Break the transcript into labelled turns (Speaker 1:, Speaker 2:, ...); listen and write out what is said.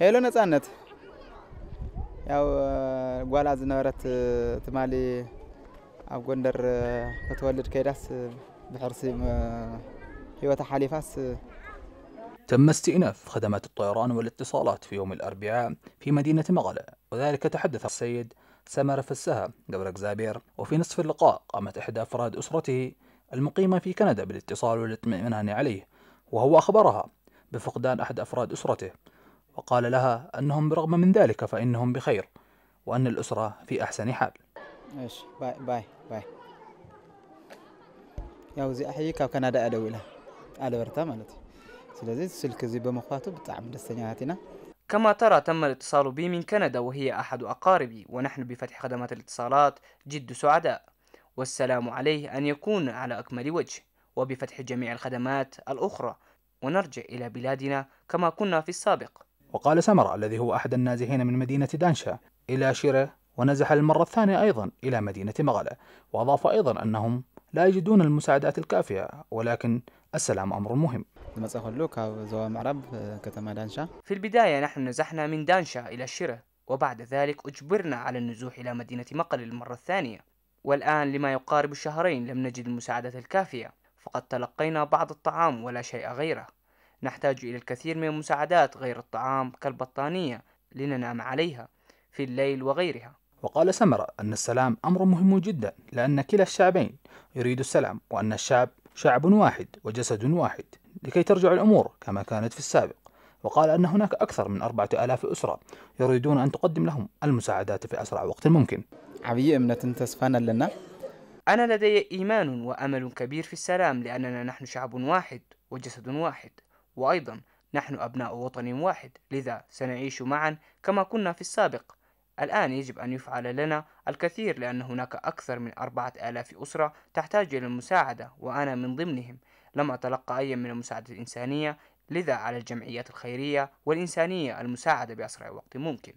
Speaker 1: هلو ነፃነት ያው ጓል ዝነበረት تمالي ኣብ ጎንደር ከተወልድ ከይዳስ ብሕርሲ حليفاس
Speaker 2: تم استئناف خدمات الطيران والاتصالات في يوم الأربعاء في مدينة مغلة وذلك تحدث السيد سمر فسها قبل زابير وفي نصف اللقاء قامت إحدى أفراد أسرته المقيمة في كندا بالاتصال والاطمئنان عليه وهو أخبرها بفقدان أحد أفراد أسرته وقال لها أنهم برغم من ذلك فإنهم بخير وأن الأسرة في أحسن حال
Speaker 1: باي باي باي ያው እዚ ኣሕጂ ካብ ካናዳ እያ ደው ኢላ ኣልበርታ
Speaker 3: ማለት እዩ ስለዚ ስልክ كما ترى تم الاتصال بي من كندا وهي أحد أقاربي ونحن بفتح خدمات الاتصالات جد سعداء والسلام عليه أن يكون على أكمل وجه وبفتح جميع الخدمات الأخرى ونرجع إلى بلادنا كما كنا في السابق
Speaker 2: وقال سمر الذي هو أحد النازحين من مدينة دانشا إلى شيرة ونزح للمرة الثانية أيضا إلى مدينة مغلة وأضاف أيضا أنهم لا يجدون المساعدات الكافية ولكن السلام أمر مهم
Speaker 3: في البداية نحن نزحنا من دانشا إلى شيرة وبعد ذلك أجبرنا على النزوح إلى مدينة مقل للمرة الثانية والآن لما يقارب الشهرين لم نجد المساعدة الكافية فقد تلقينا بعض الطعام ولا شيء غيره نحتاج إلى الكثير من المساعدات غير الطعام كالبطانية لننام عليها في الليل وغيرها
Speaker 2: وقال سمرة أن السلام أمر مهم جدا لأن كلا الشعبين يريد السلام وأن الشعب شعب واحد وجسد واحد لكي ترجع الأمور كما كانت في السابق وقال أن هناك أكثر من أربعة آلاف أسرة يريدون أن تقدم لهم المساعدات في أسرع وقت ممكن لنا
Speaker 3: أنا لدي إيمان وأمل كبير في السلام لأننا نحن شعب واحد وجسد واحد وأيضا نحن أبناء وطن واحد لذا سنعيش معا كما كنا في السابق الآن يجب أن يفعل لنا الكثير لأن هناك أكثر من أربعة آلاف أسرة تحتاج إلى المساعدة وأنا من ضمنهم لم أتلقى أي من المساعدة الإنسانية لذا على الجمعيات الخيرية والإنسانية المساعدة بأسرع وقت ممكن